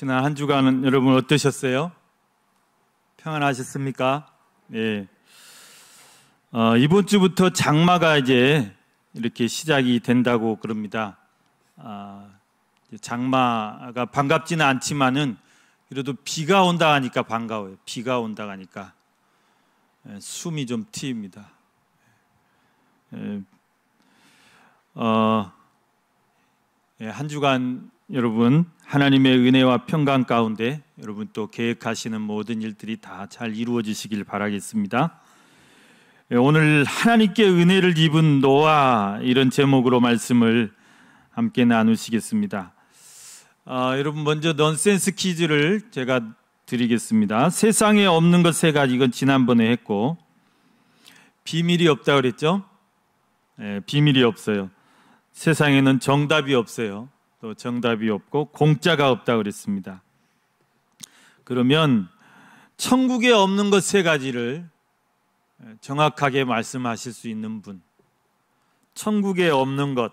지난 한 주간은 여러분 어떠셨어요? 평안하셨습니까? 예. 어, 이번 주부터 장마가 이제 이렇게 시작이 된다고 그럽니다. 아, 장마가 반갑지는 않지만은 그래도 비가 온다 하니까 반가워요. 비가 온다 하니까 예, 숨이 좀 트입니다. 예, 어, 예, 한 주간 여러분 하나님의 은혜와 평강 가운데 여러분 또 계획하시는 모든 일들이 다 잘 이루어지시길 바라겠습니다. 예, 오늘 하나님께 은혜를 입은 노아 이런 제목으로 말씀을 함께 나누시겠습니다. 아, 여러분 먼저 넌센스 퀴즈를 제가 드리겠습니다. 세상에 없는 것 세가 이건 지난번에 했고 비밀이 없다 그랬죠? 네, 비밀이 없어요. 세상에는 정답이 없어요. 또 정답이 없고 공짜가 없다 그랬습니다. 그러면 천국에 없는 것 세 가지를 정확하게 말씀하실 수 있는 분. 천국에 없는 것.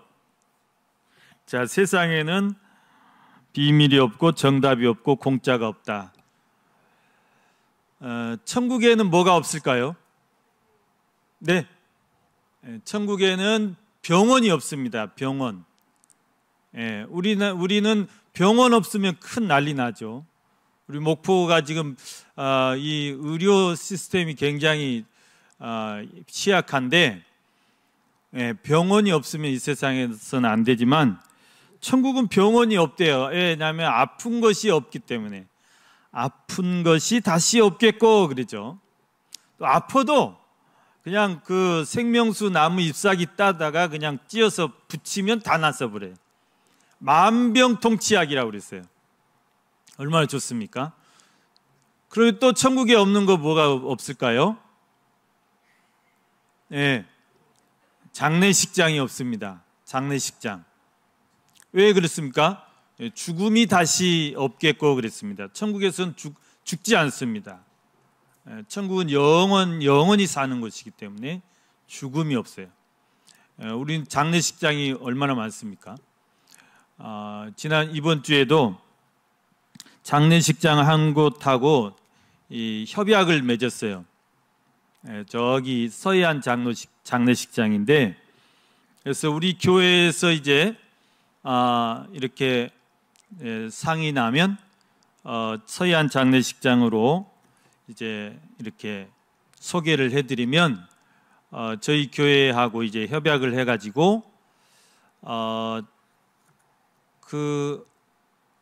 자, 세상에는 비밀이 없고 정답이 없고 공짜가 없다. 어, 천국에는 뭐가 없을까요? 네. 예, 천국에는 병원이 없습니다. 병원. 예, 우리는 우리는 병원 없으면 큰 난리 나죠. 우리 목포가 지금 아, 이 의료 시스템이 굉장히 아, 취약한데 예, 병원이 없으면 이 세상에서는 안 되지만 천국은 병원이 없대요. 예, 왜냐하면 아픈 것이 없기 때문에 아픈 것이 다시 없겠고 그러죠. 또아파도 그냥 그 생명수 나무 잎사귀 따다가 그냥 찧어서 붙이면 다 나서 버려요. 만병통치약이라고 그랬어요. 얼마나 좋습니까? 그리고 또 천국에 없는 거 뭐가 없을까요? 예. 장례식장이 없습니다. 장례식장. 왜 그렇습니까? 예, 죽음이 다시 없겠고 그랬습니다. 천국에서는 죽, 죽지 않습니다. 예, 천국은 영원, 영원히 사는 곳이기 때문에 죽음이 없어요. 예, 우린 장례식장이 얼마나 많습니까? 어, 지난 이번 주에도 장례식장 한 곳하고 이 협약을 맺었어요. 예, 저기 서해안 장로식, 장례식장인데 그래서 우리 교회에서 이제 아, 이렇게 예, 상이 나면 어, 서해안 장례식장으로 이제 이렇게 소개를 해드리면 어, 저희 교회하고 이제 협약을 해가지고 어, 그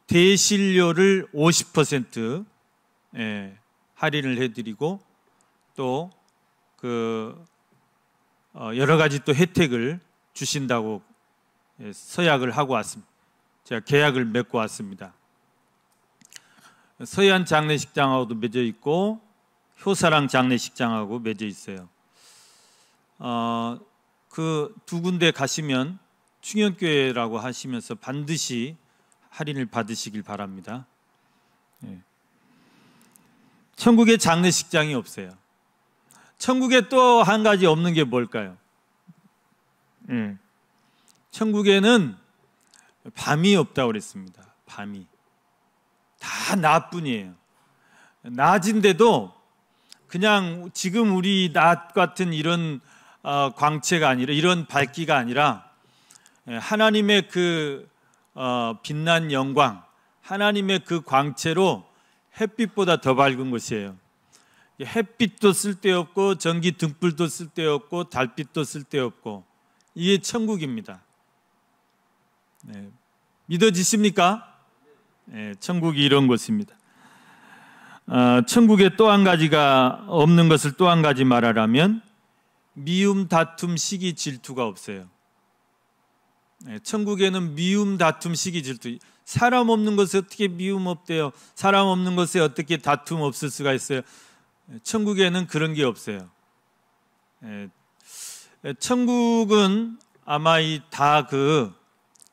대실료를 50% 예, 할인을 해드리고 또그 어, 여러 가지 또 혜택을 주신다고 예, 서약을 하고 왔습니다. 제가 계약을 맺고 왔습니다. 서해안 장례식장하고도 맺어 있고 효사랑 장례식장하고 맺어 있어요. 어, 그두 군데 가시면 충현교회라고 하시면서 반드시 할인을 받으시길 바랍니다. 예. 천국에 장례식장이 없어요. 천국에 또 한 가지 없는 게 뭘까요? 예. 천국에는 밤이 없다고 그랬습니다. 밤이 다 낮뿐이에요. 낮인데도 그냥 지금 우리 낮 같은 이런 어, 광채가 아니라 이런 밝기가 아니라 예, 하나님의 그 어, 빛난 영광, 하나님의 그 광채로 햇빛보다 더 밝은 것이에요. 햇빛도 쓸데없고 전기 등불도 쓸데없고 달빛도 쓸데없고 이게 천국입니다. 네. 믿어지십니까? 네, 천국이 이런 곳입니다. 아, 천국에 또 한 가지가 없는 것을 또 한 가지 말하라면 미움, 다툼, 시기, 질투가 없어요. 예, 천국에는 미움 다툼 시기 질투 사람 없는 것에 어떻게 미움 없대요? 사람 없는 것에 어떻게 다툼 없을 수가 있어요? 예, 천국에는 그런 게 없어요. 예, 천국은 아마 이다그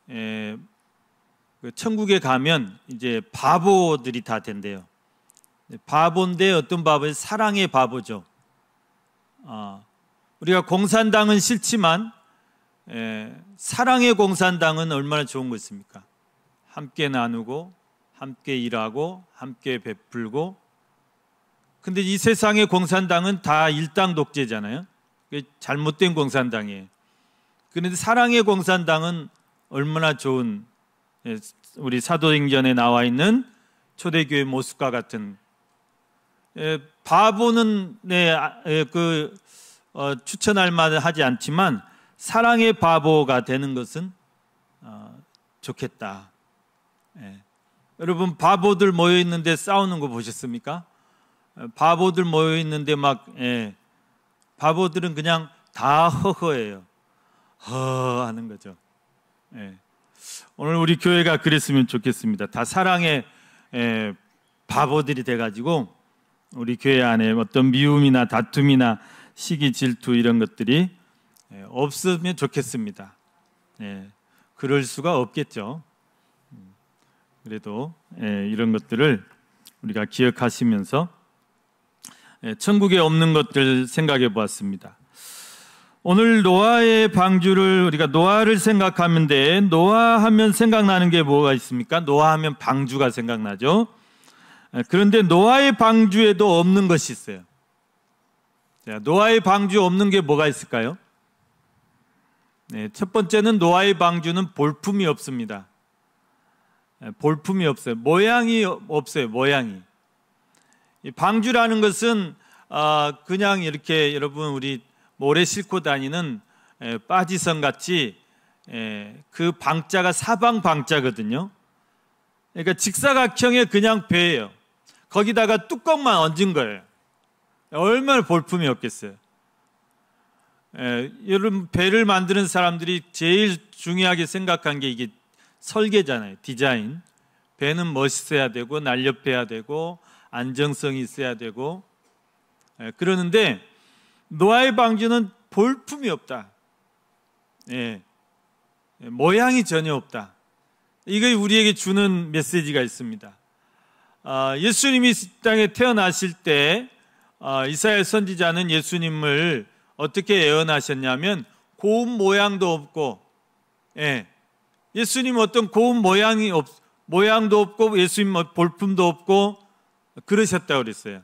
그 천국에 가면 이제 바보들이 다 된대요. 바보인데 어떤 바보? 사랑의 바보죠. 아, 우리가 공산당은 싫지만 에, 예, 사랑의 공산당은 얼마나 좋은 것입니까? 함께 나누고 함께 일하고 함께 베풀고 근데 이 세상의 공산당은 다 일당 독재잖아요. 잘못된 공산당이에요. 그런데 사랑의 공산당은 얼마나 좋은 예, 우리 사도행전에 나와 있는 초대교회 모습과 같은 예, 바보는 네, 그 어, 추천할 만하지 않지만 사랑의 바보가 되는 것은 어, 좋겠다. 예. 여러분 바보들 모여 있는데 싸우는 거 보셨습니까? 예, 바보들 모여 있는데 막 예. 바보들은 그냥 다 허허해요. 허 하는 거죠. 예. 오늘 우리 교회가 그랬으면 좋겠습니다. 다 사랑의 예, 바보들이 돼가지고 우리 교회 안에 어떤 미움이나 다툼이나 시기 질투 이런 것들이 예, 없으면 좋겠습니다. 예, 그럴 수가 없겠죠. 음, 그래도 예, 이런 것들을 우리가 기억하시면서 예, 천국에 없는 것들 생각해 보았습니다. 오늘 노아의 방주를 우리가 노아를 생각하는데 노아 하면 생각나는 게 뭐가 있습니까? 노아 하면 방주가 생각나죠. 예, 그런데 노아의 방주에도 없는 것이 있어요. 노아의 방주 없는 게 뭐가 있을까요? 네, 첫 번째는 노아의 방주는 볼품이 없습니다. 네, 볼품이 없어요. 모양이 없어요. 모양이. 방주라는 것은 아, 그냥 이렇게 여러분 우리 모래 싣고 다니는 예, 빠지선 같이 예, 그 방자가 사방 방자거든요. 그러니까 직사각형의 그냥 배예요. 거기다가 뚜껑만 얹은 거예요. 얼마나 볼품이 없겠어요. 여러분 예, 배를 만드는 사람들이 제일 중요하게 생각한 게 이게 설계잖아요. 디자인. 배는 멋있어야 되고 날렵해야 되고 안정성이 있어야 되고 예, 그러는데 노아의 방주는 볼품이 없다. 예. 예 모양이 전혀 없다. 이거 우리에게 주는 메시지가 있습니다. 아, 예수님이 땅에 태어나실 때 아, 이사야 선지자는 예수님을 어떻게 예언하셨냐면 고운 모양도 없고 예. 예수님 어떤 고운 모양이 없 모양도 없고 예수님 뭐 볼품도 없고 그러셨다 그랬어요.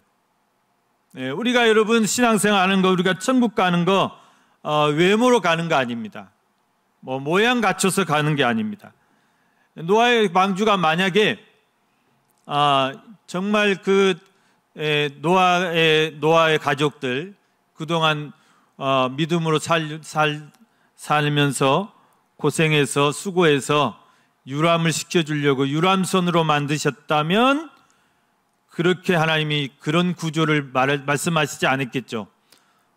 예, 우리가 여러분 신앙생활 하는 거 우리가 천국 가는 거 어, 외모로 가는 거 아닙니다. 뭐 모양 갖춰서 가는 게 아닙니다. 노아의 방주가 만약에 아, 정말 그 에, 예, 노아의 노아의 가족들 그동안 어, 믿음으로 살, 살, 살면서 고생해서 수고해서 유람을 시켜주려고 유람선으로 만드셨다면 그렇게 하나님이 그런 구조를 말, 말씀하시지 않았겠죠.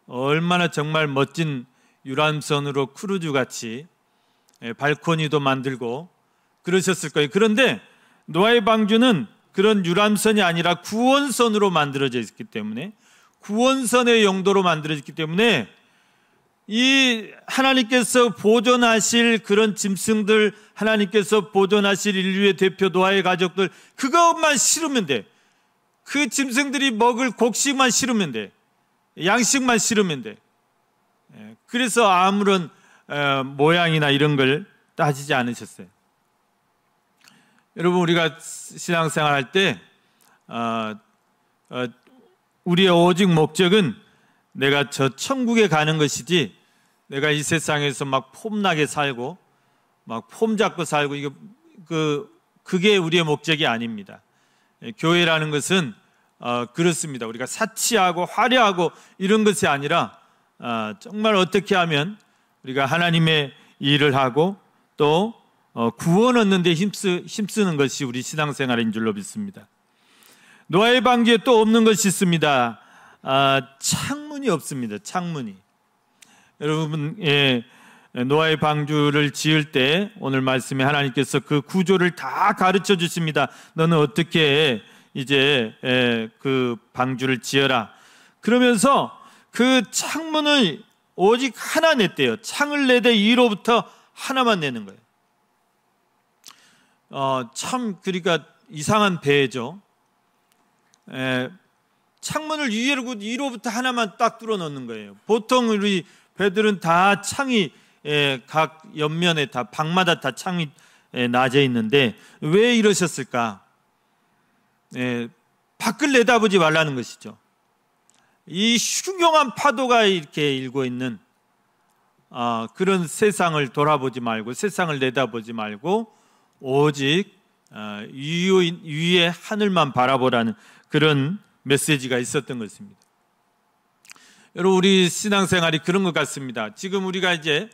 얼마나 정말 멋진 유람선으로 크루즈 같이 예, 발코니도 만들고 그러셨을 거예요. 그런데 노아의 방주는 그런 유람선이 아니라 구원선으로 만들어져 있기 때문에 구원선의 용도로 만들어졌기 때문에 이 하나님께서 보존하실 그런 짐승들, 하나님께서 보존하실 인류의 대표 노아의 가족들, 그것만 실으면 돼. 그 짐승들이 먹을 곡식만 실으면 돼. 양식만 실으면 돼. 예, 그래서 아무런 어, 모양이나 이런 걸 따지지 않으셨어요. 여러분, 우리가 신앙생활 할 때, 어, 어, 우리의 오직 목적은 내가 저 천국에 가는 것이지 내가 이 세상에서 막 폼나게 살고 막 폼 잡고 살고 이게 그 그게 우리의 목적이 아닙니다. 예, 교회라는 것은 어, 그렇습니다. 우리가 사치하고 화려하고 이런 것이 아니라 어, 정말 어떻게 하면 우리가 하나님의 일을 하고 또 어, 구원 얻는 데 힘쓰, 힘쓰는 것이 우리 신앙생활인 줄로 믿습니다. 노아의 방주에 또 없는 것이 있습니다. 아, 창문이 없습니다. 창문이. 여러분, 예, 노아의 방주를 지을 때 오늘 말씀에 하나님께서 그 구조를 다 가르쳐 주십니다. 너는 어떻게 이제 예, 그 방주를 지어라. 그러면서 그 창문을 오직 하나 냈대요. 창을 내되 위로부터 하나만 내는 거예요. 어, 참 그러니까 이상한 배죠. 에, 예, 창문을 위로, 위로부터 하나만 딱 뚫어 넣는 거예요. 보통 우리 배들은 다 창이 에, 예, 각 옆면에 다 방마다 다 창이 에, 예, 낮에 있는데 왜 이러셨을까? 에, 밖을 내다보지 말라는 것이죠. 이 흉흉한 파도가 이렇게 일고 있는 아, 그런 세상을 돌아보지 말고 세상을 내다보지 말고 오직 아, 위 위의 하늘만 바라보라는 그런 메시지가 있었던 것입니다. 여러분 우리 신앙생활이 그런 것 같습니다. 지금 우리가 이제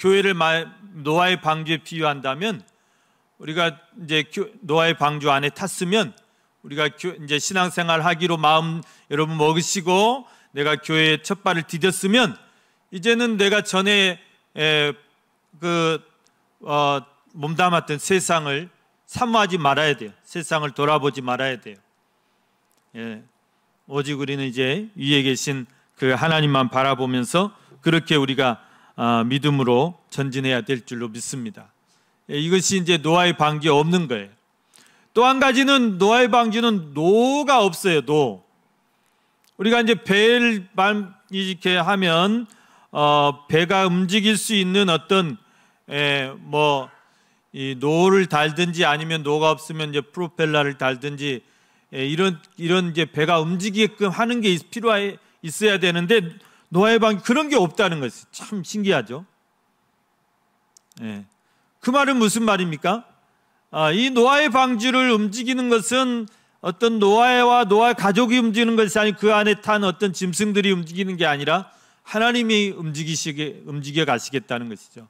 교회를 노아의 방주에 비유한다면 우리가 이제 노아의 방주 안에 탔으면 우리가 이제 신앙생활 하기로 마음 여러분 먹으시고 내가 교회에 첫 발을 디뎠으면 이제는 내가 전에 그 어, 몸담았던 세상을 사모하지 말아야 돼요. 세상을 돌아보지 말아야 돼요. 예. 오직 우리는 이제 위에 계신 그 하나님만 바라보면서 그렇게 우리가 아, 믿음으로 전진해야 될 줄로 믿습니다. 예, 이것이 이제 노아의 방지 없는 거예요. 또 한 가지는 노아의 방지는 노가 없어요. 노. 우리가 이제 배만 이렇게 하면 어, 배가 움직일 수 있는 어떤 에, 예, 뭐 노를 달든지 아니면 노가 없으면 이제 프로펠러를 달든지 예, 이런 이런 이제 배가 움직이게끔 하는 게 필요해 있어야 되는데 노아의 방 그런 게 없다는 것이 참 신기하죠. 예. 그 말은 무슨 말입니까? 아, 이 노아의 방주를 움직이는 것은 어떤 노아와 노아 가족이 움직이는 것이 아니 그 안에 탄 어떤 짐승들이 움직이는 게 아니라 하나님이 움직이시게 움직여 가시겠다는 것이죠.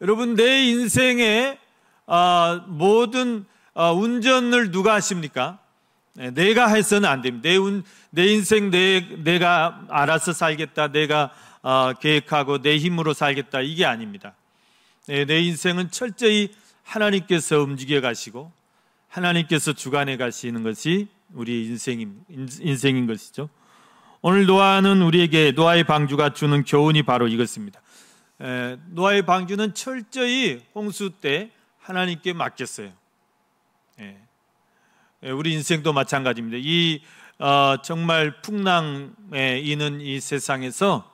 여러분 내 인생의 아, 모든 아, 운전을 누가 하십니까? 예, 내가 해서는 안 됩니다. 내, 운, 내 인생 내, 내가 알아서 살겠다. 내가 어, 계획하고 내 힘으로 살겠다. 이게 아닙니다. 네, 내 인생은 철저히 하나님께서 움직여 가시고 하나님께서 주관해 가시는 것이 우리 인생인, 인생인 것이죠. 오늘 노아는 우리에게 노아의 방주가 주는 교훈이 바로 이것입니다. 에, 예, 노아의 방주는 철저히 홍수 때 하나님께 맡겼어요. 예. 예, 우리 인생도 마찬가지입니다. 이 어, 정말 풍랑에 있는 이 세상에서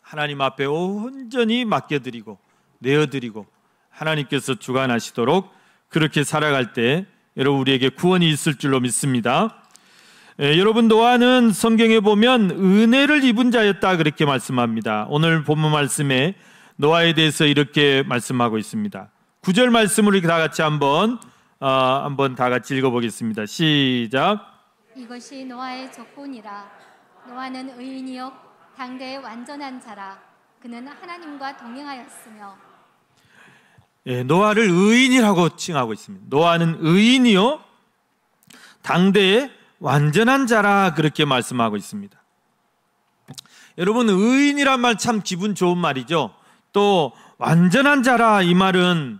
하나님 앞에 온전히 맡겨드리고 내어드리고 하나님께서 주관하시도록 그렇게 살아갈 때 여러분 우리에게 구원이 있을 줄로 믿습니다. 예, 여러분 노아는 성경에 보면 은혜를 입은 자였다 그렇게 말씀합니다. 오늘 본문 말씀에 노아에 대해서 이렇게 말씀하고 있습니다. 구절 말씀을 다 같이 한번 아, 한번 다 같이 읽어보겠습니다. 시작. 이것이 노아의 조건이라. 노아는 의인이요 당대의 완전한 자라. 그는 하나님과 동행하였으며. 예, 노아를 의인이라고 칭하고 있습니다. 노아는 의인이요 당대의 완전한 자라 그렇게 말씀하고 있습니다. 여러분 의인이란 말 참 기분 좋은 말이죠. 또 완전한 자라 이 말은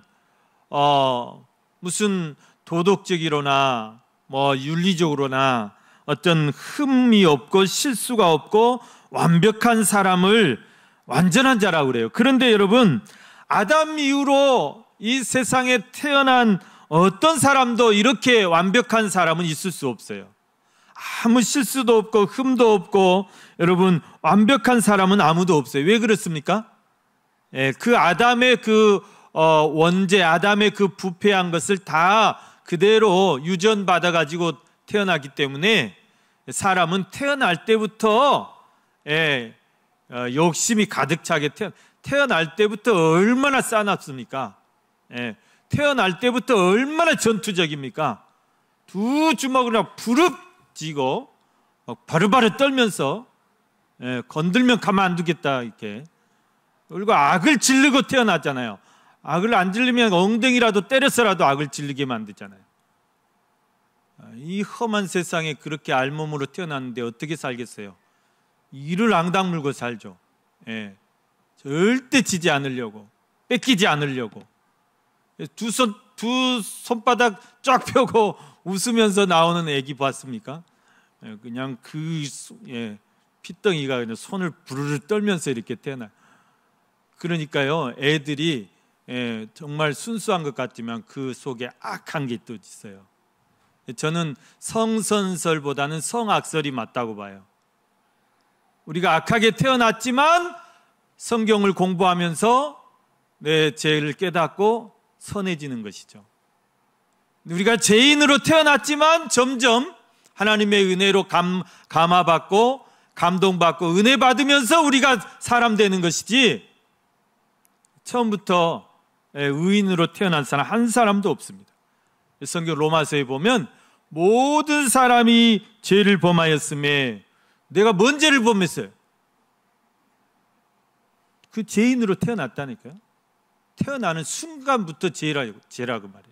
어, 무슨 도덕적으로나 뭐 윤리적으로나 어떤 흠이 없고 실수가 없고 완벽한 사람을 완전한 자라고 그래요. 그런데 여러분 아담 이후로 이 세상에 태어난 어떤 사람도 이렇게 완벽한 사람은 있을 수 없어요. 아무 실수도 없고 흠도 없고 여러분 완벽한 사람은 아무도 없어요. 왜 그렇습니까? 예, 그 아담의 그 어, 원죄 아담의 그 부패한 것을 다 그대로 유전 받아 가지고 태어나기 때문에 사람은 태어날 때부터 예, 어, 욕심이 가득 차게 태어, 태어날 때부터 얼마나 싸놨습니까 예, 태어날 때부터 얼마나 전투적입니까? 두 주먹으로 부릅지고 어, 바로바로 떨면서 예, 건들면 가만 안 두겠다 이렇게 그리고 악을 질르고 태어났잖아요. 악을 안 질리면 엉덩이라도 때려서라도 악을 질리게 만드잖아요. 아, 이 험한 세상에 그렇게 알몸으로 태어났는데 어떻게 살겠어요? 이를 앙당 물고 살죠. 예. 절대 지지 않으려고, 뺏기지 않으려고. 예, 두 손, 두 손바닥 쫙 펴고 웃으면서 나오는 애기 봤습니까? 예. 그냥 그, 예. 피덩이가 그냥 손을 부르르 떨면서 이렇게 태어나. 그러니까요, 애들이 예, 정말 순수한 것 같지만 그 속에 악한 게 또 있어요. 저는 성선설보다는 성악설이 맞다고 봐요. 우리가 악하게 태어났지만 성경을 공부하면서 내 죄를 깨닫고 선해지는 것이죠. 우리가 죄인으로 태어났지만 점점 하나님의 은혜로 감, 감화받고 감동받고 은혜 받으면서 우리가 사람 되는 것이지 처음부터 예, 의인으로 태어난 사람 한 사람도 없습니다. 성경 로마서에 보면 모든 사람이 죄를 범하였음에 내가 뭔 죄를 범했어요? 그 죄인으로 태어났다니까요. 태어나는 순간부터 죄라고, 죄라고 말해요.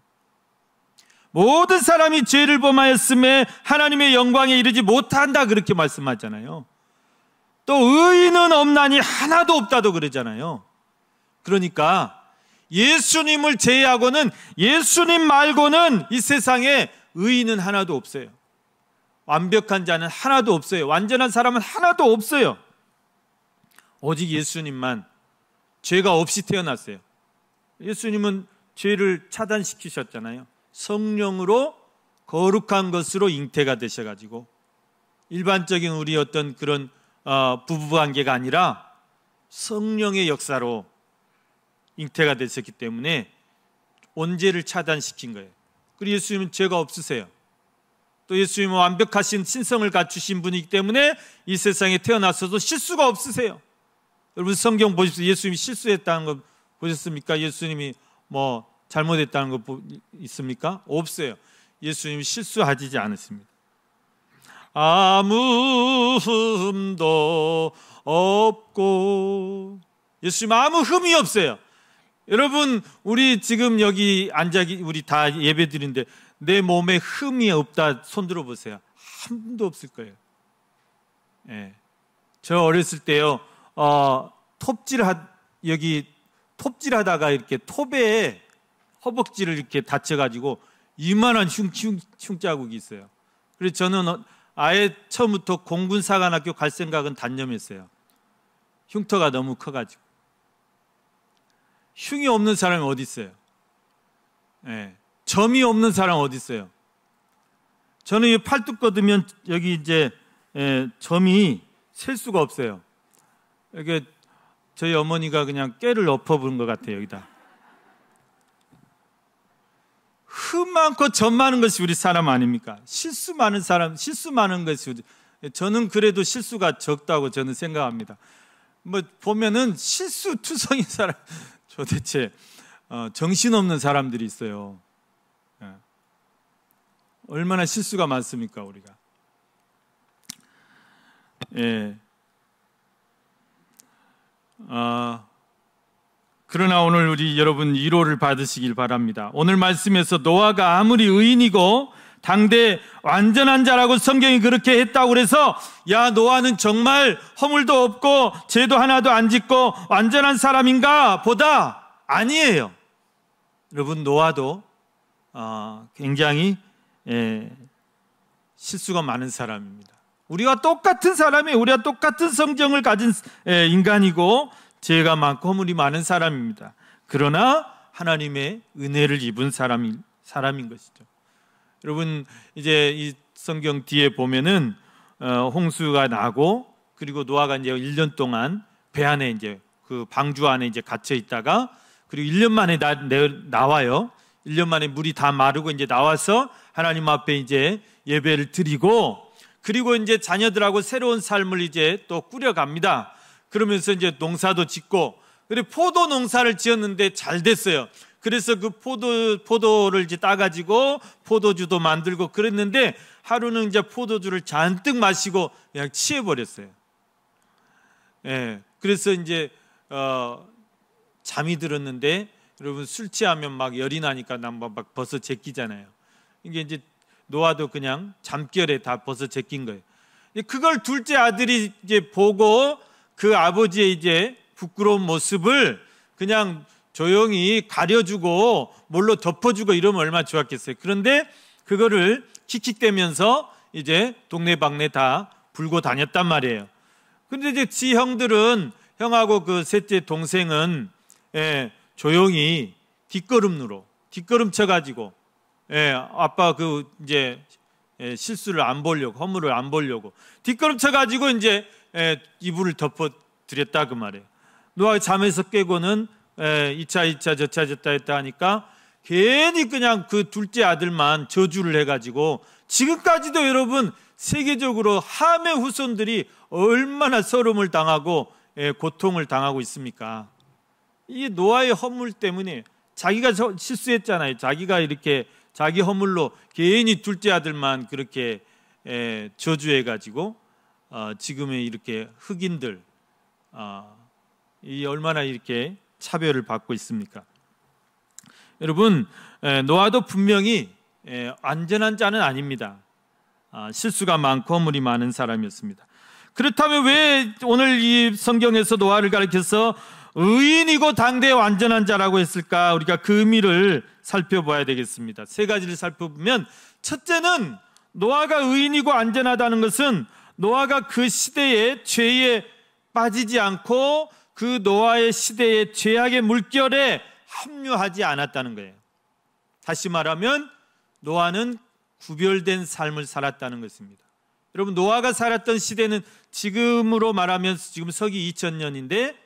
모든 사람이 죄를 범하였음에 하나님의 영광에 이르지 못한다 그렇게 말씀하잖아요. 또 의인은 없나니 하나도 없다도 그러잖아요. 그러니까 예수님을 제외하고는 예수님 말고는 이 세상에 의인은 하나도 없어요. 완벽한 자는 하나도 없어요. 완전한 사람은 하나도 없어요. 오직 예수님만 죄가 없이 태어났어요. 예수님은 죄를 차단시키셨잖아요. 성령으로 거룩한 것으로 잉태가 되셔가지고 일반적인 우리 어떤 그런 어, 부부 관계가 아니라 성령의 역사로 잉태가 됐었기 때문에 원죄를 차단시킨 거예요. 그리고 예수님은 죄가 없으세요. 또 예수님은 완벽하신 신성을 갖추신 분이기 때문에 이 세상에 태어났어도 실수가 없으세요. 여러분 성경 보십시오. 예수님이 실수했다는 거 보셨습니까? 예수님이 뭐 잘못했다는 거 있습니까? 없어요. 예수님이 실수하지 않으십니다. 아무 흠도 없고 예수님 아무 흠이 없어요. 여러분 우리 지금 여기 앉아 우리 다 예배드리는데 내 몸에 흠이 없다 손 들어 보세요. 한번도 없을 거예요. 예. 저 어렸을 때요. 어, 톱질 하 여기 톱질하다가 이렇게 톱에 허벅지를 이렇게 다쳐 가지고 이만한 흉, 흉, 자국이 있어요. 그래서 저는 어, 아예 처음부터 공군사관학교 갈 생각은 단념했어요. 흉터가 너무 커가지고. 흉이 없는 사람이 어디 있어요? 예. 점이 없는 사람 어디 있어요? 저는 이 팔뚝 걷으면 여기 이제 예, 점이 셀 수가 없어요. 이게 저희 어머니가 그냥 깨를 엎어부것 같아요 여기다. 흠 많고 점 많은 것이 우리 사람 아닙니까? 실수 많은 사람, 실수 많은 것이 우리. 저는 그래도 실수가 적다고 저는 생각합니다. 뭐 보면은 실수 투성인 사람 저 대체 어, 정신없는 사람들이 있어요. 예. 얼마나 실수가 많습니까 우리가? 예. 아, 그러나 오늘 우리 여러분 위로를 받으시길 바랍니다. 오늘 말씀에서 노아가 아무리 의인이고 당대 완전한 자라고 성경이 그렇게 했다고 그래서 야 노아는 정말 허물도 없고 죄도 하나도 안 짓고 완전한 사람인가 보다 아니에요. 여러분 노아도 어, 굉장히 예, 실수가 많은 사람입니다. 우리가 똑같은 사람이 우리가 똑같은 성정을 가진 예, 인간이고 죄가 많고 허물이 많은 사람입니다. 그러나 하나님의 은혜를 입은 사람 사람인 것이죠. 여러분 이제 이 성경 뒤에 보면은 어, 홍수가 나고 그리고 노아가 이제 1년 동안 배 안에 이제 그 방주 안에 이제 갇혀 있다가 그리고 1년 만에 나, 내, 나와요. 1년 만에 물이 다 마르고 이제 나와서 하나님 앞에 이제 예배를 드리고 그리고 이제 자녀들하고 새로운 삶을 이제 또 꾸려갑니다. 그러면서 이제 농사도 짓고 그리고 포도 농사를 지었는데 잘 됐어요. 그래서 그 포도 포도를 이제 따가지고 포도주도 만들고 그랬는데 하루는 이제 포도주를 잔뜩 마시고 그냥 취해 버렸어요. 예, 그래서 이제 어, 잠이 들었는데 여러분 술 취하면 막 열이 나니까 난 막 벗어 제끼잖아요. 이게 이제 노아도 그냥 잠결에 다 벗어 제낀 거예요. 그걸 둘째 아들이 이제 보고 그 아버지의 이제 부끄러운 모습을 그냥 조용히 가려주고 뭘로 덮어주고 이러면 얼마나 좋았겠어요. 그런데 그거를 킥킥대면서 이제 동네방네 다 불고 다녔단 말이에요. 근데 이제 지 형들은 형하고 그 셋째 동생은 예, 조용히 뒷걸음으로 뒷걸음 쳐가지고 예, 아빠 그 이제 예, 실수를 안 보려고 허물을 안 보려고 뒷걸음 쳐가지고 이제 예, 이불을 덮어 드렸다 그 말이에요. 노아의 잠에서 깨고는 2차, 예, 2차, 저차, 저차 했다 하니까 괜히 그냥 그 둘째 아들만 저주를 해가지고 지금까지도 여러분 세계적으로 함의 후손들이 얼마나 서름을 당하고 에, 예, 고통을 당하고 있습니까? 이 노아의 허물 때문에 자기가 실수했잖아요. 자기가 이렇게 자기 허물로 괜히 둘째 아들만 그렇게 에, 예, 저주해가지고 어, 지금의 이렇게 흑인들 어, 이 얼마나 이렇게 차별을 받고 있습니까? 여러분 노아도 분명히 안전한 자는 아닙니다. 아, 실수가 많고 물이 많은 사람이었습니다. 그렇다면 왜 오늘 이 성경에서 노아를 가리켜서 의인이고 당대 완전한 자라고 했을까? 우리가 그 의미를 살펴봐야 되겠습니다. 세 가지를 살펴보면 첫째는 노아가 의인이고 안전하다는 것은 노아가 그 시대에 죄에 빠지지 않고 그 노아의 시대의 죄악의 물결에 합류하지 않았다는 거예요. 다시 말하면 노아는 구별된 삶을 살았다는 것입니다. 여러분 노아가 살았던 시대는 지금으로 말하면 지금 서기 2000년인데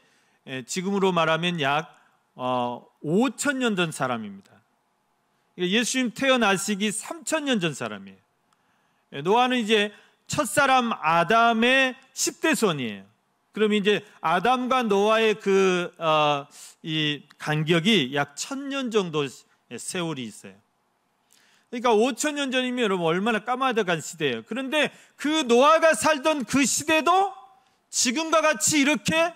예, 지금으로 말하면 약 5천년 어, 전 사람입니다. 그러니까 예수님 태어나시기 3천년 전 사람이에요. 예, 노아는 이제 첫사람 아담의 10대 손이에요. 그럼 이제 아담과 노아의 그, 어, 이 간격이 약 천 년 정도 세월이 있어요. 그러니까 5천 년 전이면 여러분 얼마나 까마득한 시대예요. 그런데 그 노아가 살던 그 시대도 지금과 같이 이렇게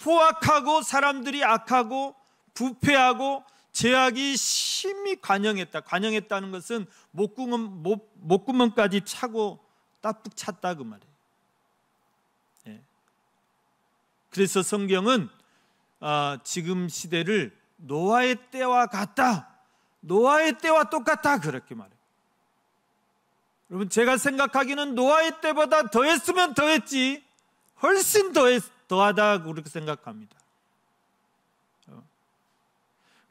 포악하고 사람들이 악하고 부패하고 제약이 심히 관영했다. 관영했다는 것은 목구멍, 목, 목구멍까지 차고 따뿍 찼다 그 말이에요. 그래서 성경은 아, 지금 시대를 노아의 때와 같다. 노아의 때와 똑같다. 그렇게 말해요. 여러분, 제가 생각하기는 노아의 때보다 더했으면 더했지, 훨씬 더했, 더하다. 그렇게 생각합니다.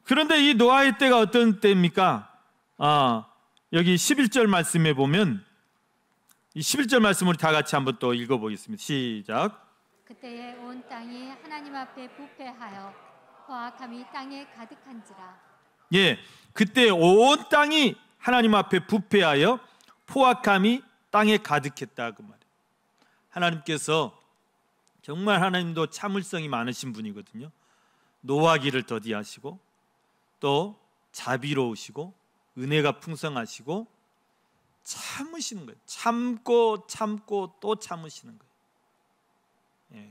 그런데 이 노아의 때가 어떤 때입니까? 아, 여기 11절 말씀에 보면, 이 11절 말씀 우리 다 같이 한번 또 읽어보겠습니다. 시작. 그때에 온 땅이 하나님 앞에 부패하여 포악함이 땅에 가득한지라. 예, 그때 온 땅이 하나님 앞에 부패하여 포악함이 땅에 가득했다 그 말이에요. 하나님께서 정말 하나님도 참을성이 많으신 분이거든요. 노하기를 더디하시고 또 자비로우시고 은혜가 풍성하시고 참으시는 거예요. 참고 참고 또 참으시는 거예요. 예.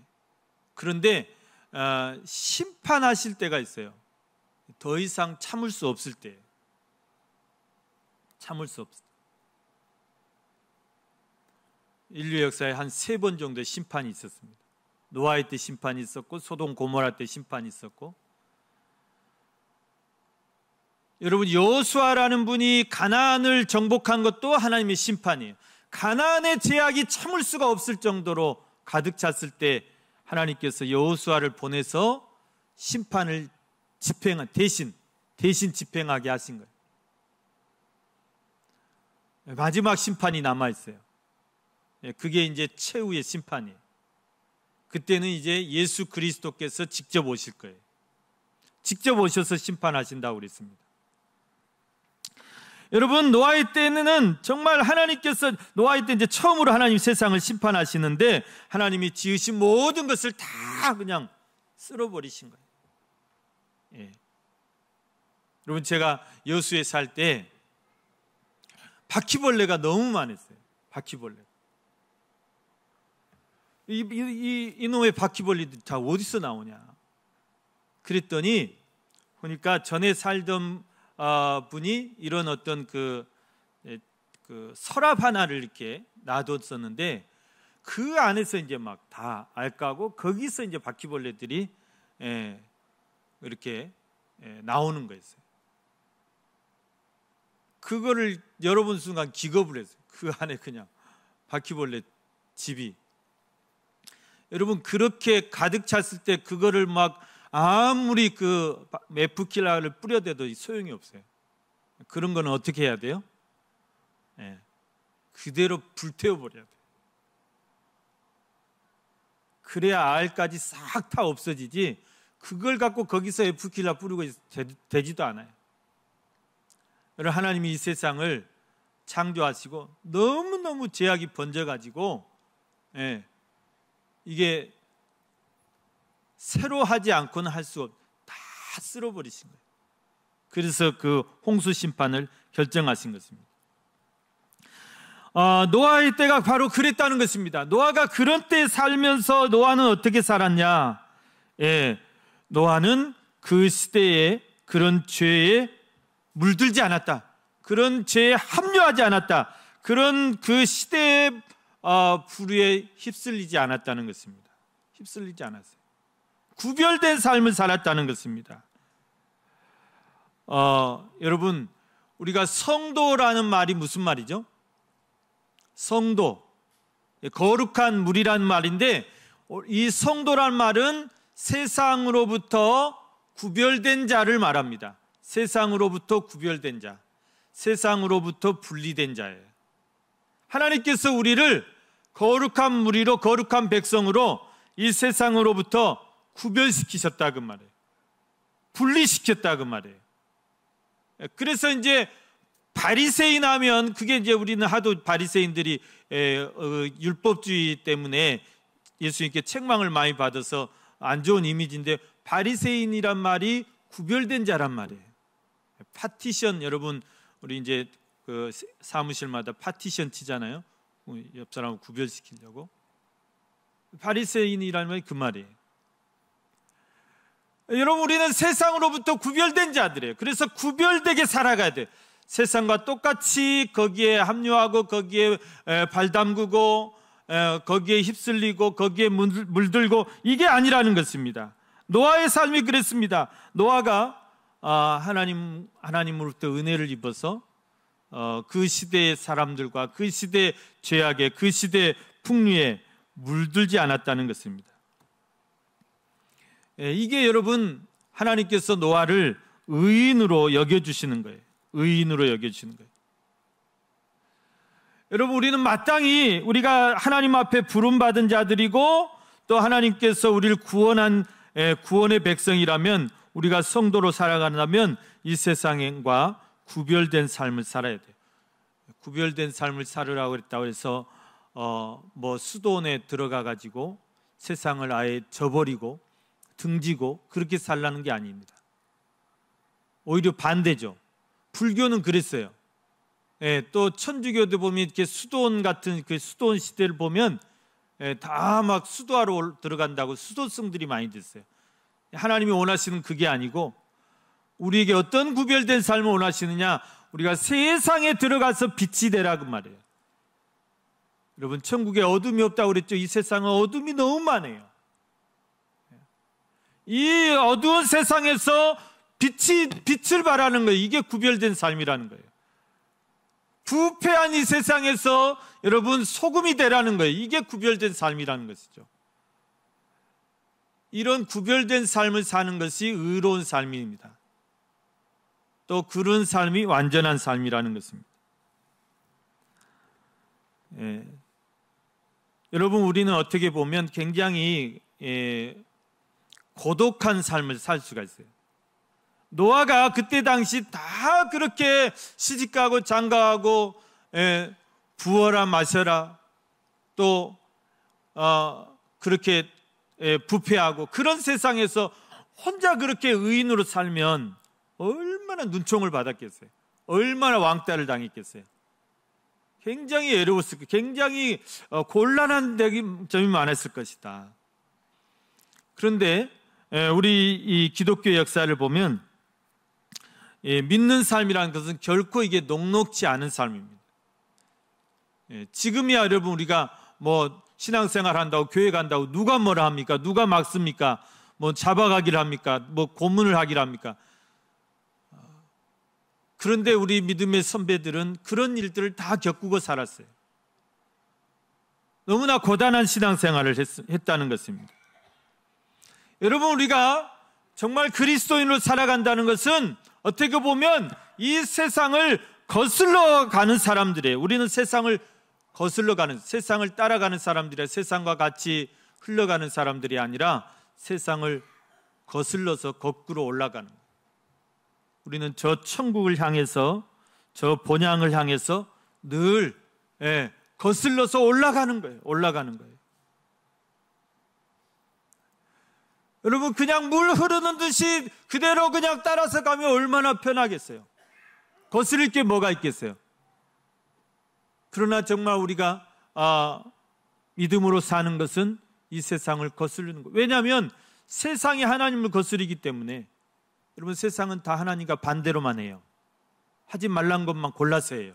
그런데 아, 심판하실 때가 있어요. 더 이상 참을 수 없을 때, 참을 수 없을 때. 인류 역사에 한 세 번 정도의 심판이 있었습니다. 노아의 때 심판이 있었고 소돔 고모라 때 심판이 있었고 여러분 여호수아라는 분이 가나안을 정복한 것도 하나님의 심판이에요. 가나안의 제약이 참을 수가 없을 정도로 가득 찼을 때 하나님께서 여호수아를 보내서 심판을 집행한 대신 대신 집행하게 하신 거예요. 마지막 심판이 남아 있어요. 예, 그게 이제 최후의 심판이에요. 그때는 이제 예수 그리스도께서 직접 오실 거예요. 직접 오셔서 심판하신다고 그랬습니다. 여러분 노아의 때는 정말 하나님께서 노아의 때 이제 처음으로 하나님 세상을 심판하시는데 하나님이 지으신 모든 것을 다 그냥 쓸어버리신 거예요. 예. 여러분 제가 여수에 살 때 바퀴벌레가 너무 많았어요. 바퀴벌레. 이, 이, 이, 놈의 바퀴벌레들 다 어디서 나오냐? 그랬더니 보니까 전에 살던 어, 분이 이런 어떤 그, 그 서랍 하나를 이렇게 놔뒀었는데 그 안에서 이제 막 다 알까고 거기서 이제 바퀴벌레들이 에, 이렇게 에, 나오는 거였어요. 그거를 여러분 순간 기겁을 했어요. 그 안에 그냥 바퀴벌레 집이 여러분 그렇게 가득 찼을 때 그거를 막 아무리 그 에프킬라를 뿌려대도 소용이 없어요. 그런 건 어떻게 해야 돼요? 예. 그대로 불태워 버려야 돼요. 그래야 알까지 싹 다 없어지지 그걸 갖고 거기서 에프킬라 뿌리고 되지도 않아요. 여러분 하나님이 이 세상을 창조하시고 너무너무 제약이 번져가지고 예, 이게 새로 하지 않고는 할 수 없. 다 쓸어버리신 거예요. 그래서 그 홍수 심판을 결정하신 것입니다. 어, 노아의 때가 바로 그랬다는 것입니다. 노아가 그런 때 살면서 노아는 어떻게 살았냐? 예, 노아는 그 시대에 그런 죄에 물들지 않았다. 그런 죄에 합류하지 않았다. 그런 그 시대의 어, 부류에 휩쓸리지 않았다는 것입니다. 휩쓸리지 않았어요. 구별된 삶을 살았다는 것입니다. 어, 여러분, 우리가 성도라는 말이 무슨 말이죠? 성도. 예, 거룩한 물이란 말인데 이 성도란 말은 세상으로부터 구별된 자를 말합니다. 세상으로부터 구별된 자. 세상으로부터 분리된 자예요. 하나님께서 우리를 거룩한 무리로 거룩한 백성으로 이 세상으로부터 구별시키셨다 그 말이에요. 분리시켰다 그 말이에요. 예, 그래서 이제 바리새인 하면 그게 이제 우리는 하도 바리새인들이 예, 어, 율법주의 때문에 예수님께 책망을 많이 받아서 안 좋은 이미지인데 바리새인이란 말이 구별된 자란 말이에요. 예, 파티션 여러분 우리 이제 그 사무실마다 파티션 치잖아요. 그 옆 사람 구별시키려고. 바리새인이라는 말이 그 말이에요. 여러분 우리는 세상으로부터 구별된 자들이에요. 그래서 구별되게 살아가야 돼. 세상과 똑같이 거기에 합류하고 거기에 발담그고 거기에 휩쓸리고 거기에 물들고 이게 아니라는 것입니다. 노아의 삶이 그랬습니다. 노아가 아, 하나님 하나님으로부터 은혜를 입어서 어, 그 시대의 사람들과 그 시대의 죄악에 그 시대의 풍류에 물들지 않았다는 것입니다. 예, 이게 여러분 하나님께서 노아를 의인으로 여겨주시는 거예요. 의인으로 여겨주시는 거예요. 여러분, 우리는 마땅히 우리가 하나님 앞에 부름받은 자들이고 또 하나님께서 우리를 구원한 예, 구원의 백성이라면 우리가 성도로 살아가려면 이 세상과 구별된 삶을 살아야 돼요. 구별된 삶을 살으라고 했다고 해서 어, 뭐 수도원에 들어가 가지고 세상을 아예 저버리고 등지고 그렇게 살라는 게 아닙니다. 오히려 반대죠. 불교는 그랬어요. 예, 또 천주교도 보면 이렇게 수도원 같은 그 수도원 시대를 보면 예, 다막 수도하러 들어간다고 수도승들이 많이 됐어요. 하나님이 원하시는 그게 아니고 우리에게 어떤 구별된 삶을 원하시느냐? 우리가 세상에 들어가서 빛이 되라 고말해요 그 여러분 천국에 어둠이 없다고 그랬죠. 이 세상은 어둠이 너무 많아요. 이 어두운 세상에서 빛이, 빛을 바라는 거예요. 이게 구별된 삶이라는 거예요. 부패한 이 세상에서 여러분 소금이 되라는 거예요. 이게 구별된 삶이라는 것이죠. 이런 구별된 삶을 사는 것이 의로운 삶입니다. 또 그런 삶이 완전한 삶이라는 것입니다. 예. 여러분 우리는 어떻게 보면 굉장히 예, 고독한 삶을 살 수가 있어요. 노아가 그때 당시 다 그렇게 시집가고 장가하고 예, 부어라 마셔라 또 어, 그렇게 예, 부패하고 그런 세상에서 혼자 그렇게 의인으로 살면 얼마나 눈총을 받았겠어요. 얼마나 왕따를 당했겠어요. 굉장히 애로웠을 것, 굉장히 어, 곤란한 점이 많았을 것이다. 그런데 예, 우리 이 기독교 역사를 보면 예, 믿는 삶이라는 것은 결코 이게 녹록지 않은 삶입니다. 예, 지금이야 여러분 우리가 뭐 신앙생활 한다고 교회 간다고 누가 뭐라 합니까? 누가 막습니까? 뭐 잡아가기를 합니까? 뭐 고문을 하기를 합니까? 그런데 우리 믿음의 선배들은 그런 일들을 다 겪고 살았어요. 너무나 고단한 신앙생활을 했, 했다는 것입니다. 여러분 우리가 정말 그리스도인으로 살아간다는 것은 어떻게 보면 이 세상을 거슬러 가는 사람들이에요. 우리는 세상을 거슬러 가는 세상을 따라가는 사람들이 세상과 같이 흘러가는 사람들이 아니라 세상을 거슬러서 거꾸로 올라가는 거예요. 우리는 저 천국을 향해서 저 본향을 향해서 늘 예, 거슬러서 올라가는 거예요. 올라가는 거예요. 여러분 그냥 물 흐르는 듯이 그대로 그냥 따라서 가면 얼마나 편하겠어요. 거스릴 게 뭐가 있겠어요. 그러나 정말 우리가 아, 믿음으로 사는 것은 이 세상을 거스르는 것. 왜냐하면 세상이 하나님을 거스리기 때문에 여러분 세상은 다 하나님과 반대로만 해요. 하지 말란 것만 골라서 해요.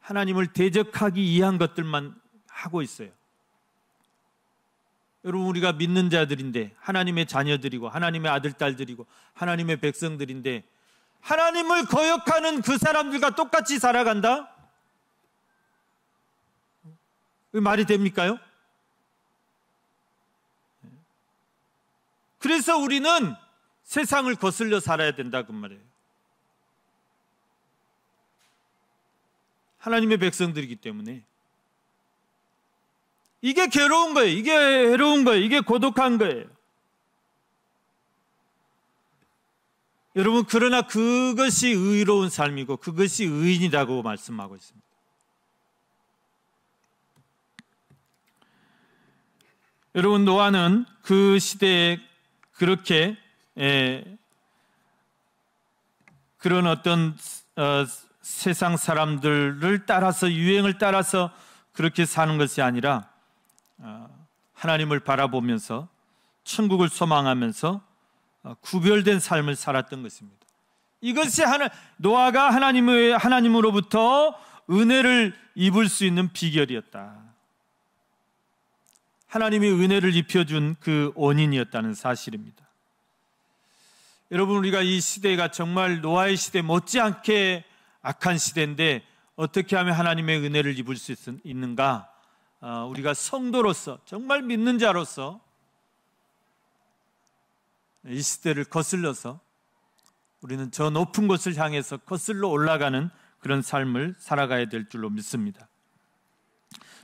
하나님을 대적하기 위한 것들만 하고 있어요. 여러분 우리가 믿는 자들인데 하나님의 자녀들이고 하나님의 아들 딸들이고 하나님의 백성들인데 하나님을 거역하는 그 사람들과 똑같이 살아간다? 말이 됩니까요? 그래서 우리는 세상을 거슬려 살아야 된다 그 말이에요. 하나님의 백성들이기 때문에 이게 괴로운 거예요. 이게 외로운 거예요. 이게 고독한 거예요. 여러분, 그러나 그것이 의로운 삶이고 그것이 의인이라고 말씀하고 있습니다. 여러분, 노아는 그 시대에 그렇게 에, 예, 그런 어떤 어, 세상 사람들을 따라서 유행을 따라서 그렇게 사는 것이 아니라 어, 하나님을 바라보면서 천국을 소망하면서 어, 구별된 삶을 살았던 것입니다. 이것이 하나 노아가 하나님의 하나님으로부터 은혜를 입을 수 있는 비결이었다. 하나님이 은혜를 입혀준 그 원인이었다는 사실입니다. 여러분 우리가 이 시대가 정말 노아의 시대 못지않게 악한 시대인데 어떻게 하면 하나님의 은혜를 입을 수 있는가? 어, 우리가 성도로서 정말 믿는 자로서 이 시대를 거슬러서 우리는 저 높은 곳을 향해서 거슬러 올라가는 그런 삶을 살아가야 될 줄로 믿습니다.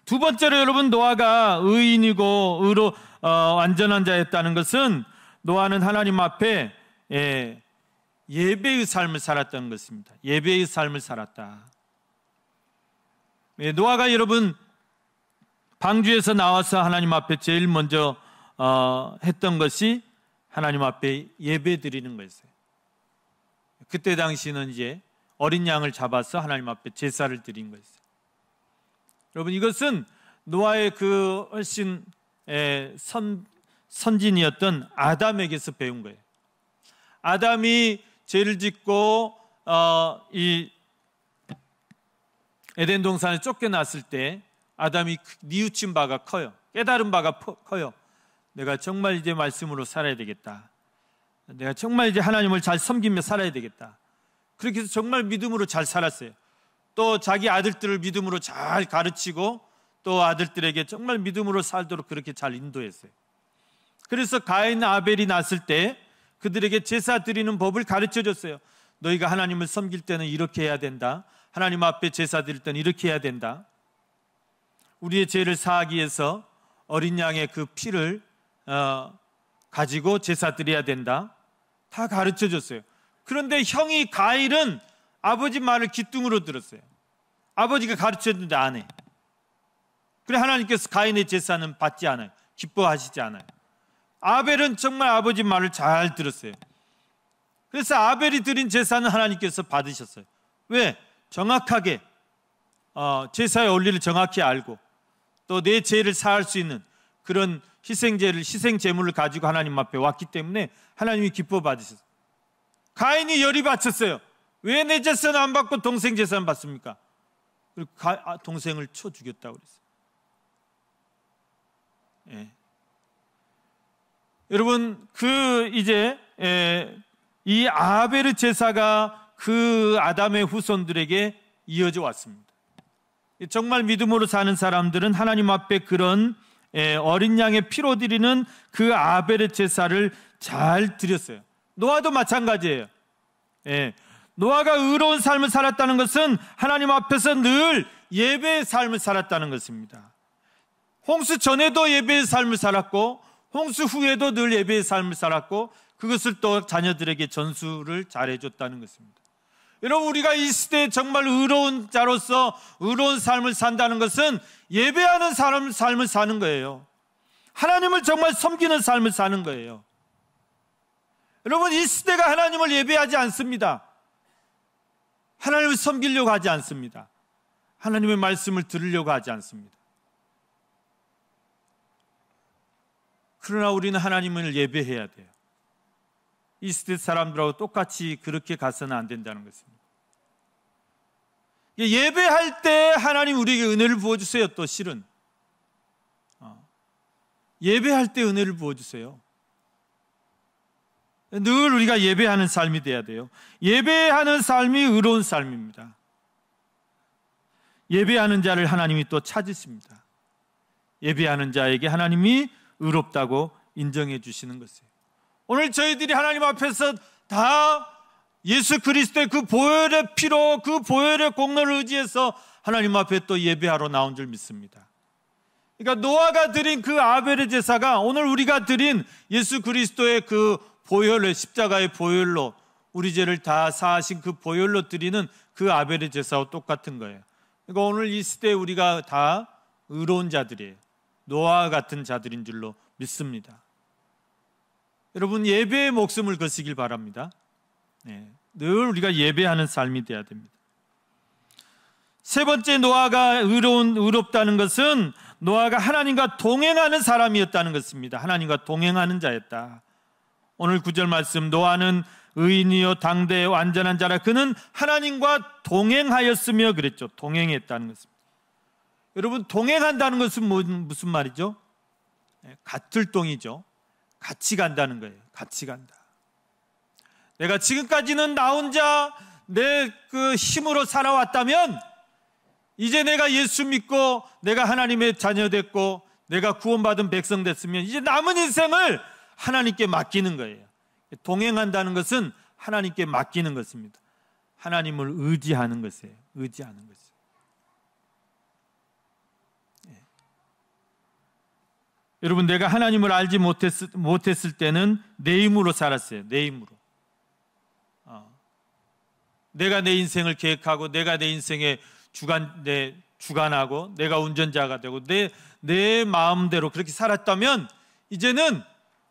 두 번째로 여러분 노아가 의인이고 의로 어, 완전한 자였다는 것은 노아는 하나님 앞에 예, 예배의 삶을 살았던 것입니다. 예배의 삶을 살았다. 예, 노아가 여러분 방주에서 나와서 하나님 앞에 제일 먼저 어, 했던 것이 하나님 앞에 예배 드리는 거였어요. 그때 당시는 이제 어린 양을 잡아서 하나님 앞에 제사를 드린 거였어요. 여러분 이것은 노아의 그 훨씬 선, 선진이었던 아담에게서 배운 거예요. 아담이 죄를 짓고 어, 이 에덴 동산에 쫓겨났을 때 아담이 니우친 바가 커요. 깨달은 바가 커요. 내가 정말 이제 말씀으로 살아야 되겠다. 내가 정말 이제 하나님을 잘 섬기며 살아야 되겠다. 그렇게 해서 정말 믿음으로 잘 살았어요. 또 자기 아들들을 믿음으로 잘 가르치고 또 아들들에게 정말 믿음으로 살도록 그렇게 잘 인도했어요. 그래서 가인 아벨이 났을 때 그들에게 제사 드리는 법을 가르쳐 줬어요. 너희가 하나님을 섬길 때는 이렇게 해야 된다. 하나님 앞에 제사 드릴 때는 이렇게 해야 된다. 우리의 죄를 사하기 위해서 어린 양의 그 피를 어, 가지고 제사 드려야 된다. 다 가르쳐 줬어요. 그런데 형이 가일은 아버지 말을 귀뚱으로 들었어요. 아버지가 가르쳤는데 안 해. 그래 하나님께서 가인의 제사는 받지 않아요. 기뻐하시지 않아요. 아벨은 정말 아버지 말을 잘 들었어요. 그래서 아벨이 드린 제사는 하나님께서 받으셨어요. 왜? 정확하게 어, 제사의 원리를 정확히 알고 또내 죄를 사할 수 있는 그런 희생제를 희생 제물을 가지고 하나님 앞에 왔기 때문에 하나님이 기뻐 받으셨어요. 가인이 열이 받쳤어요. 왜 내 재산 안 받고 동생 재산 받습니까? 그리고 가, 아, 동생을 쳐 죽였다고 그랬어요. 예. 여러분 그 이제 예, 이 아벨의 제사가 그 아담의 후손들에게 이어져 왔습니다. 정말 믿음으로 사는 사람들은 하나님 앞에 그런 어린 양의 피로 드리는 그 아벨의 제사를 잘 드렸어요. 노아도 마찬가지예요. 예. 노아가 의로운 삶을 살았다는 것은 하나님 앞에서 늘 예배의 삶을 살았다는 것입니다. 홍수 전에도 예배의 삶을 살았고 홍수 후에도 늘 예배의 삶을 살았고 그것을 또 자녀들에게 전수를 잘해줬다는 것입니다. 여러분 우리가 이 시대에 정말 의로운 자로서 의로운 삶을 산다는 것은 예배하는 사람 삶을 사는 거예요. 하나님을 정말 섬기는 삶을 사는 거예요. 여러분 이 시대가 하나님을 예배하지 않습니다. 하나님을 섬기려고 하지 않습니다. 하나님의 말씀을 들으려고 하지 않습니다. 그러나 우리는 하나님을 예배해야 돼요. 이스트 사람들하고 똑같이 그렇게 가서는 안 된다는 것입니다. 예배할 때 하나님 우리에게 은혜를 부어주세요. 또 실은 어. 예배할 때 은혜를 부어주세요. 늘 우리가 예배하는 삶이 돼야 돼요. 예배하는 삶이 의로운 삶입니다. 예배하는 자를 하나님이 또 찾으십니다. 예배하는 자에게 하나님이 의롭다고 인정해 주시는 것이에요. 오늘 저희들이 하나님 앞에서 다 예수 그리스도의 그 보혈의 피로 그 보혈의 공로를 의지해서 하나님 앞에 또 예배하러 나온 줄 믿습니다. 그러니까 노아가 드린 그 아벨의 제사가 오늘 우리가 드린 예수 그리스도의 그 보혈의 십자가의 보혈로 우리 죄를 다 사하신 그 보혈로 드리는 그 아벨의 제사와 똑같은 거예요. 그러니까 오늘 이 시대에 우리가 다 의로운 자들이에요. 노아 같은 자들인 줄로 믿습니다. 여러분 예배의 목숨을 거시길 바랍니다. 네, 늘 우리가 예배하는 삶이 되어야 됩니다. 세 번째 노아가 의로운 의롭다는 것은 노아가 하나님과 동행하는 사람이었다는 것입니다. 하나님과 동행하는 자였다. 오늘 구절 말씀 노아는 의인이요 당대의 완전한 자라 그는 하나님과 동행하였으며 그랬죠. 동행했다는 것입니다. 여러분 동행한다는 것은 뭐, 무슨 말이죠? 네, 같을 동이죠. 같이 간다는 거예요. 같이 간다. 내가 지금까지는 나 혼자 내 그 힘으로 살아왔다면 이제 내가 예수 믿고 내가 하나님의 자녀 됐고 내가 구원받은 백성 됐으면 이제 남은 인생을 하나님께 맡기는 거예요. 동행한다는 것은 하나님께 맡기는 것입니다. 하나님을 의지하는 것이에요. 의지하는 것. 여러분 내가 하나님을 알지 못했을, 못했을 때는 내 힘으로 살았어요. 내 힘으로. 어. 내가 내 인생을 계획하고 내가 내 인생의 주관 내 주관하고 내가 운전자가 되고 내내 마음대로 그렇게 살았다면 이제는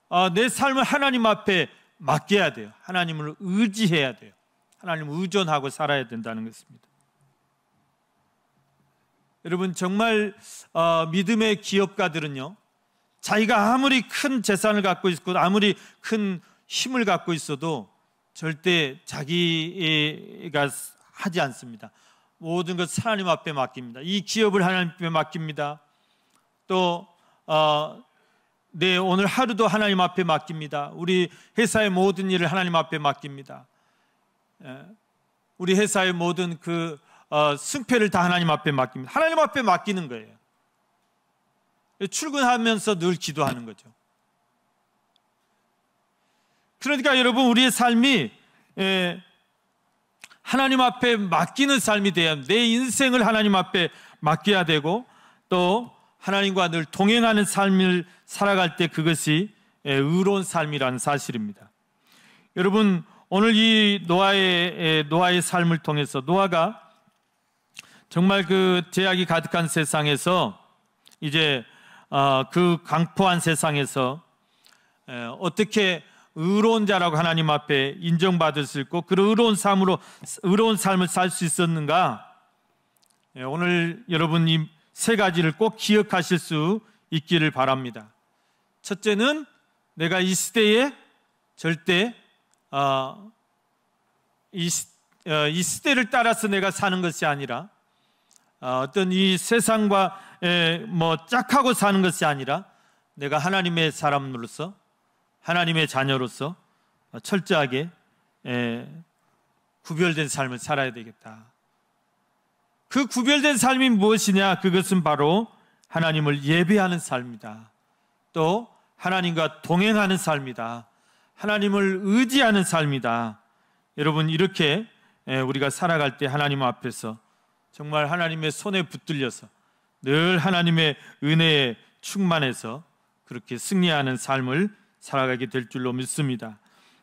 어, 내 삶을 하나님 앞에 맡겨야 돼요. 하나님을 의지해야 돼요. 하나님 의존하고 살아야 된다는 것입니다. 여러분 정말 어, 믿음의 기업가들은요 자기가 아무리 큰 재산을 갖고 있고 아무리 큰 힘을 갖고 있어도 절대 자기가 하지 않습니다. 모든 것 하나님 앞에 맡깁니다. 이 기업을 하나님 앞에 맡깁니다. 또 어, 네, 오늘 하루도 하나님 앞에 맡깁니다. 우리 회사의 모든 일을 하나님 앞에 맡깁니다. 예, 우리 회사의 모든 그 어, 승패를 다 하나님 앞에 맡깁니다. 하나님 앞에 맡기는 거예요. 출근하면서 늘 기도하는 거죠. 그러니까 여러분 우리의 삶이 예, 하나님 앞에 맡기는 삶이 돼야 내 인생을 하나님 앞에 맡겨야 되고 또 하나님과 늘 동행하는 삶을 살아갈 때 그것이 예, 의로운 삶이라는 사실입니다. 여러분 오늘 이 노아의 예, 노아의 삶을 통해서 노아가 정말 그 제약이 가득한 세상에서 이제 아, 그 강포한 세상에서 어떻게 의로운 자라고 하나님 앞에 인정받을 수 있고 그런 의로운 삶으로 의로운 삶을 살 수 있었는가? 예, 오늘 여러분 이세 가지를 꼭 기억하실 수 있기를 바랍니다. 첫째는 내가 이 시대에 절대 아, 어, 이 시대를 따라서 내가 사는 것이 아니라 어, 어떤 이 세상과 뭐 짝하고 사는 것이 아니라 내가 하나님의 사람으로서 하나님의 자녀로서 철저하게 구별된 삶을 살아야 되겠다. 그 구별된 삶이 무엇이냐? 그것은 바로 하나님을 예배하는 삶이다. 또 하나님과 동행하는 삶이다. 하나님을 의지하는 삶이다. 여러분 이렇게 우리가 살아갈 때 하나님 앞에서 정말 하나님의 손에 붙들려서 늘 하나님의 은혜에 충만해서 그렇게 승리하는 삶을 살아가게 될 줄로 믿습니다.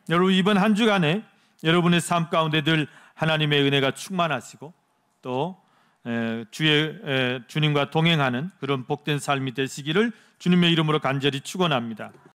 여러분 이번 한 주간에 여러분의 삶 가운데 늘 하나님의 은혜가 충만하시고 또 주의 주님과 동행하는 그런 복된 삶이 되시기를 주님의 이름으로 간절히 축원합니다.